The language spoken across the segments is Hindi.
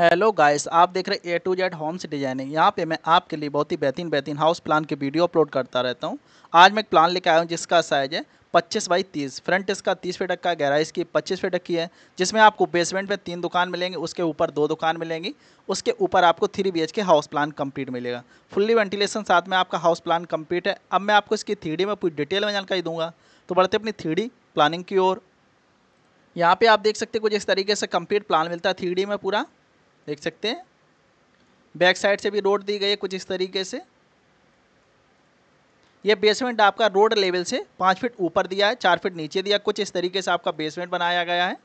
हेलो गाइस आप देख रहे A to Z homes designing यहाँ पे मैं आपके लिए बहुत ही बेहतरीन बेहतरीन हाउस प्लान के वीडियो अपलोड करता रहता हूँ आज मैं एक प्लान लेकर आया हूँ जिसका साइज है पच्चीस बाई तीस फ्रंट इसका तीस फीट का गहराई इसकी पच्चीस फीट की है जिसमें आपको बेसमेंट में तीन दुकान मिलेंगी उसके ऊपर दो दुकान मिलेंगी उसके ऊपर आपको three B K house plan complete मिलेगा फुल्ली वेंटिलेशन साथ में आपका हाउस प्लान कंप्लीट है अब मैं आपको इसकी थ्री में पूरी डिटेल में जानकारी दूंगा तो बढ़ते अपनी थ्री प्लानिंग की ओर यहाँ पे आप देख सकते हैं कुछ इस तरीके से कंप्लीट प्लान मिलता है थ्री में पूरा देख सकते हैं बैक साइड से भी रोड दी गई है कुछ इस तरीके से यह बेसमेंट आपका रोड लेवल से पाँच फीट ऊपर दिया है चार फीट नीचे दिया कुछ इस तरीके से आपका बेसमेंट बनाया गया है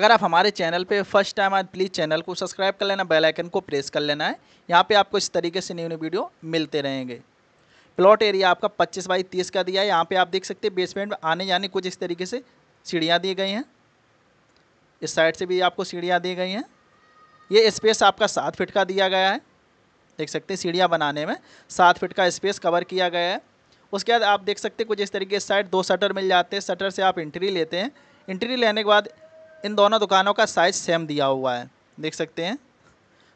अगर आप हमारे चैनल पे फर्स्ट टाइम आए प्लीज़ चैनल को सब्सक्राइब कर लेना बेल आइकन को प्रेस कर लेना है यहाँ पे आपको इस तरीके से न्यू न्यू वीडियो मिलते रहेंगे प्लॉट एरिया आपका 25 बाई 30 का दिया है यहाँ पे आप देख सकते हैं बेसमेंट में आने जाने कुछ इस तरीके से सीढ़ियाँ दी गई हैं इस साइड से भी आपको सीढ़ियाँ दी गई हैं ये स्पेस आपका सात फिट का दिया गया है देख सकते हैं सीढ़ियाँ बनाने में सात फिट का स्पेस कवर किया गया है उसके बाद आप देख सकते हैं कुछ इस तरीके से साइड दो शटर मिल जाते हैं शटर से आप इंट्री लेते हैं इंट्री लेने के बाद इन दोनों दुकानों का साइज़ सेम दिया हुआ है देख सकते हैं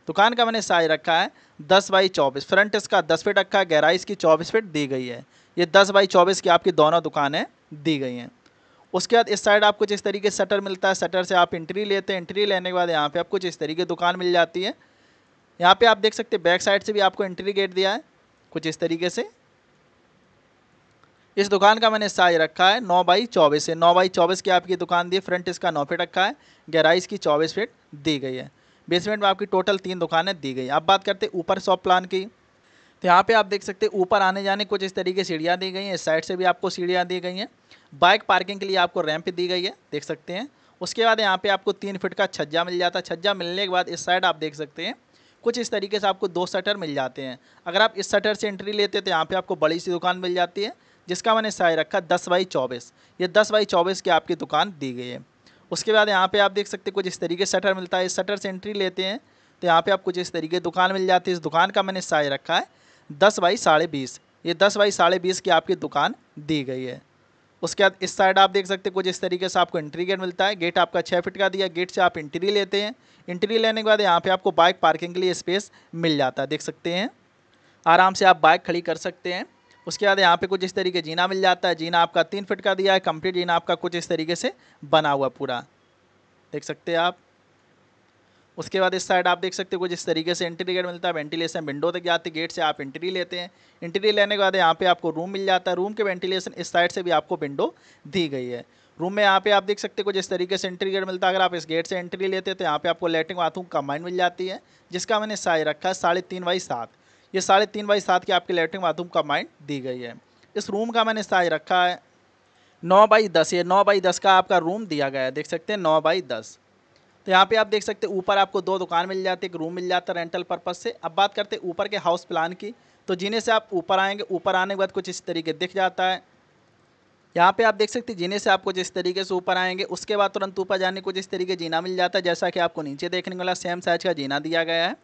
दुकान का मैंने साइज रखा है दस बाई चौबीस फ्रंट इसका दस फिट रखा है गहराई इसकी चौबीस फिट दी गई है ये दस बाई चौबीस की आपकी दोनों दुकानें दी गई हैं उसके बाद इस साइड आपको जिस तरीके शटर मिलता है शटर से आप एंट्री लेते हैं एंट्री लेने के बाद यहाँ पे आपको जिस तरीके दुकान मिल जाती है यहाँ पे आप देख सकते हैं बैक साइड से भी आपको एंट्री गेट दिया है कुछ इस तरीके से इस दुकान का मैंने साइज रखा है नौ बाई चौबीस है नौ बाई चौबीस की आपकी दुकान दी है फ्रंट इसका नौ फिट रखा है गहराई इसकी चौबीस फिट दी गई है बेसमेंट में आपकी टोटल तीन दुकानें दी गई आप बात करते ऊपर शॉप प्लान की तो यहाँ पे आप देख सकते हैं ऊपर आने जाने कुछ इस तरीके सीढ़ियाँ दी गई हैं इस साइड से भी आपको सीढ़ियाँ दी गई हैं बाइक पार्किंग के लिए आपको रैंप दी गई है देख सकते हैं उसके बाद यहाँ पे आपको तीन फिट का छज्जा मिल जाता है छज्जा मिलने के बाद इस साइड आप देख सकते हैं कुछ इस तरीके से आपको दो शटर मिल जाते हैं अगर आप इस शटर से एंट्री लेते हैं तो यहाँ पर आपको बड़ी सी दुकान मिल जाती है जिसका मैंने साइज रखा दस बाई चौबीस ये दस बाई चौबीस की आपकी दुकान दी गई है उसके बाद यहाँ पे आप देख सकते हैं कुछ इस तरीके से शटर मिलता है इस शटर से एंट्री लेते हैं तो यहाँ पे आप कुछ इस तरीके दुकान मिल जाती है इस दुकान का मैंने साइज रखा है दस बाई साढ़े बीस ये दस बाई साढ़े बीस की आपकी दुकान दी गई है उसके बाद इस साइड आप देख सकते हैं कुछ इस तरीके से आपको एंट्री गेट मिलता है गेट आपका छः फिट का दिया गेट से आप एंट्री लेते हैं एंट्री लेने के बाद यहाँ पे आपको बाइक पार्किंग के लिए स्पेस मिल जाता है देख सकते हैं आराम से आप बाइक खड़ी कर सकते हैं उसके बाद यहाँ पे कुछ इस तरीके जीना मिल जाता है जीना आपका तीन फिट का दिया है कंप्लीट जीना आपका कुछ इस तरीके से बना हुआ पूरा देख सकते हैं आप उसके बाद इस साइड आप देख सकते हो कुछ इस तरीके से एंट्री गेट मिलता है वेंटिलेशन विंडो तक जाती है गेट से आप एंट्री लेते हैं एंट्री लेने के बाद यहाँ पे आपको रूम मिल जाता है रूम के वेंटिलेशन इस साइड से भी आपको विंडो दी गई है रूम में यहाँ पे आप देख सकते हो कुछ इस तरीके से एंट्री गेट मिलता है अगर आप इस गेट से एंट्री लेते हैं तो यहाँ पे आपको लेटरिन बाथरूम कंबाइन मिल जाती है जिसका मैंने साइज रखा है साढ़े तीन बाई सात ये साढ़े तीन बाई सात की आपकी लेटरिन बाथरूम कंबाइन दी गई है इस रूम का मैंने साइज रखा है नौ बाई दस ये नौ बाई दस का आपका रूम दिया गया है देख सकते हैं नौ बाई दस तो यहाँ पे आप देख सकते हैं ऊपर आपको दो दुकान मिल जाती है एक रूम मिल जाता है रेंटल पर्पज़ से अब बात करते हैं ऊपर के हाउस प्लान की तो जीने से आप ऊपर आएंगे ऊपर आने के बाद कुछ इस तरीके दिख जाता है यहाँ पे आप देख सकते हैं जीने से आपको जिस तरीके से ऊपर आएंगे उसके बाद तुरंत ऊपर जाने को जिस तरीके जीना मिल जाता है जैसा कि आपको नीचे देखने वाला सेम साइज का जीना दिया गया है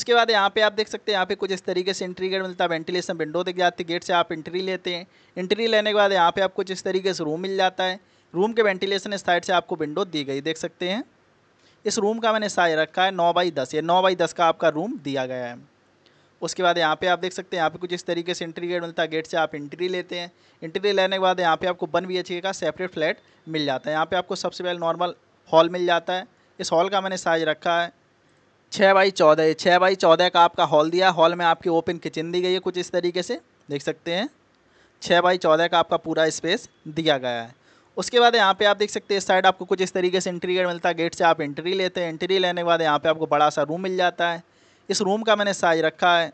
उसके बाद यहाँ पे आप देख सकते हैं यहाँ पे कुछ इस तरीके से एंट्री गेट मिलता है वेंटिलेशन विंडो दिख जाती है गेट से आप एंट्री लेते हैं एंट्री लेने के बाद यहाँ पे आपको इस तरीके से रूम मिल जाता है रूम के वेंटिलेशन इस साइड से आपको विंडो दी गई देख सकते हैं इस रूम का मैंने साइज रखा है नौ बाई दस ये नौ बाई दस का आपका रूम दिया गया है उसके बाद यहाँ पे आप देख सकते हैं यहाँ पे कुछ इस तरीके से एंट्री गेट मिलता है गेट से आप एंट्री लेते हैं एंट्री लेने के बाद यहाँ पे आपको वन बी एच का सेपरेट फ्लैट मिल जाता है यहाँ पे आपको सबसे पहले नॉर्मल हॉल मिल जाता है इस हॉल का मैंने साइज रखा है छः बाई चौदह छः बाई चौदह का आपका हॉल दिया हॉल में आपकी ओपन किचन दी गई है कुछ इस तरीके से देख सकते हैं छः बाई चौदह का आपका पूरा स्पेस दिया गया है उसके बाद यहाँ पे आप देख सकते हैं इस साइड आपको कुछ इस तरीके से एंट्री गेट मिलता है गेट से आप एंट्री लेते हैं एंट्री लेने के बाद यहाँ पे आपको बड़ा सा रूम मिल जाता है इस रूम का मैंने साइज रखा है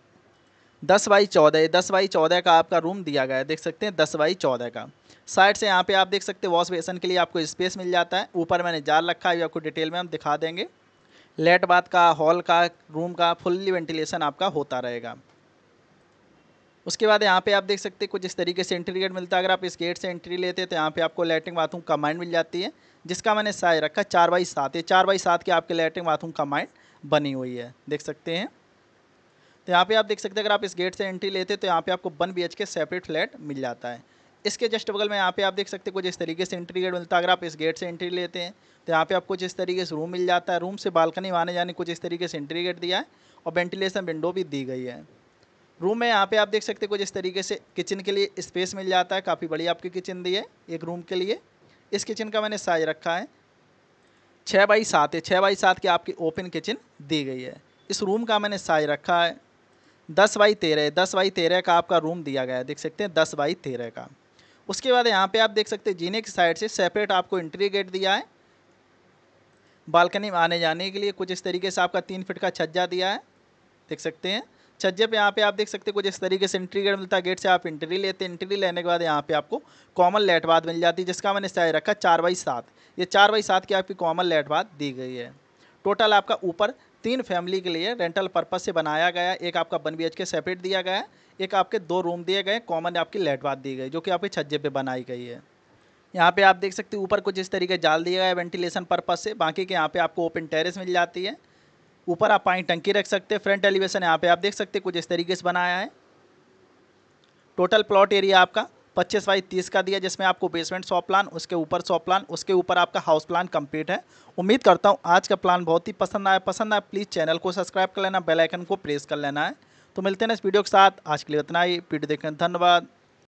दस बाई चौदह दस बाई चौदह का आपका रूम दिया गया है देख सकते हैं दस बाई चौदह का साइड से यहाँ पे आप देख सकते हैं वॉश बेसन के लिए आपको स्पेस मिल जाता है ऊपर मैंने जाल रखा है आपको डिटेल में हम दिखा देंगे लेट बाथ का हॉल का रूम का फुल्ली वेंटिलेशन आपका होता रहेगा उसके बाद यहाँ पे आप देख सकते हैं कुछ इस तरीके से एंट्री गेट मिलता है अगर आप इस गेट से एंट्री लेते हैं तो यहाँ पे आपको लेटरिन बाथरूम कमाइंड मिल जाती है जिसका मैंने साय रखा चार बाई सात ये चार बाई सात की आपके लेटरिन बाथरूम कमाइंड बनी हुई है देख सकते हैं तो यहाँ पे आप देख सकते हैं अगर आप इस गेट से एंट्री लेते तो यहाँ पर आपको one B K separate flat मिल जाता है इसके जस्ट बगल में यहाँ पे आप देख सकते हैं कुछ इस तरीके से एंट्री गेट मिलता है अगर आप इस गेट से एंट्री लेते हैं तो यहाँ पे आपको जिस तरीके से रूम मिल जाता है रूम से बालकनी वाने आने जाने कुछ इस तरीके से एंट्री गेट दिया है और वेंटिलेशन विंडो भी दी गई है रूम में यहाँ पे आप देख सकते हैं कुछ इस तरीके से किचन के लिए स्पेस मिल जाता है काफ़ी बड़ी आपकी किचन दी है एक रूम के लिए इस किचन का मैंने साइज रखा है छः बाई सात है छः बाई सात की आपकी ओपन किचन दी गई है इस रूम का मैंने साइज रखा है दस बाई तेरह दस बाई तेरह का आपका रूम दिया गया है देख सकते हैं दस बाई तेरह का उसके बाद यहाँ पे आप देख सकते हैं जीने की साइड से सेपरेट आपको एंट्री गेट दिया है बालकनी में आने जाने के लिए कुछ इस तरीके से आपका तीन फिट का छज्जा दिया है देख सकते हैं छज्जे पे यहाँ पे आप देख सकते हैं कुछ इस तरीके से एंट्री गेट मिलता है गेट से आप एंट्री लेते हैं एंट्री लेने के बाद यहाँ पे आपको कॉमन लेट बाद मिल जाती है जिसका मैंने साइज रखा चार बाई सात ये चार बाई सात की आपकी कॉमन लेट बाद दी गई है टोटल आपका ऊपर तीन फैमिली के लिए रेंटल पर्पज़ से बनाया गया एक आपका वन बी के सेपरेट दिया गया है एक आपके दो रूम दिए गए कॉमन आपकी लेट बाद दी गई जो कि आपके छज्जे पर बनाई गई है यहाँ पे आप देख सकते हो ऊपर कुछ इस तरीके जाल दिया गया है वेंटिलेशन पर्पज़ से बाकी के यहाँ पे आपको ओपन टेरेस मिल जाती है ऊपर आप पानी टंकी रख सकते हैं फ्रंट एलिवेशन यहाँ पे आप देख सकते हैं कुछ इस तरीके से बनाया है टोटल प्लॉट एरिया आपका पच्चीस बाई तीस का दिया जिसमें आपको बेसमेंट शॉप प्लान उसके ऊपर शॉप प्लान उसके ऊपर आपका हाउस प्लान कंप्लीट है उम्मीद करता हूँ आज का प्लान बहुत ही पसंद आया पसंद आया प्लीज़ चैनल को सब्सक्राइब कर लेना बेलाइकन को प्रेस कर लेना है तो मिलते हैं इस वीडियो के साथ आज के लिए इतना ही वीडियो देखने धन्यवाद